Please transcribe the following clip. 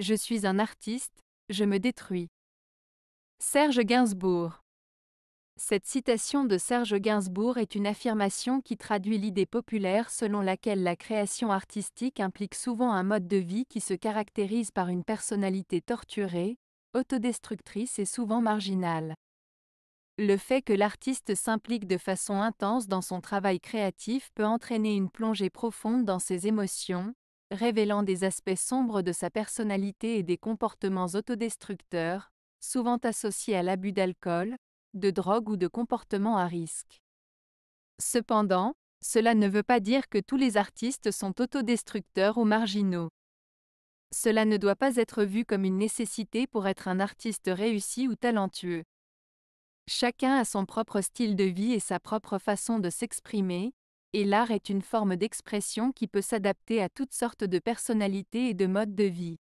Je suis un artiste, je me détruis. Serge Gainsbourg. Cette citation de Serge Gainsbourg est une affirmation qui traduit l'idée populaire selon laquelle la création artistique implique souvent un mode de vie qui se caractérise par une personnalité torturée, autodestructrice et souvent marginale. Le fait que l'artiste s'implique de façon intense dans son travail créatif peut entraîner une plongée profonde dans ses émotions, révélant des aspects sombres de sa personnalité et des comportements autodestructeurs, souvent associés à l'abus d'alcool, de drogue ou de comportements à risque. Cependant, cela ne veut pas dire que tous les artistes sont autodestructeurs ou marginaux. Cela ne doit pas être vu comme une nécessité pour être un artiste réussi ou talentueux. Chacun a son propre style de vie et sa propre façon de s'exprimer, et l'art est une forme d'expression qui peut s'adapter à toutes sortes de personnalités et de modes de vie.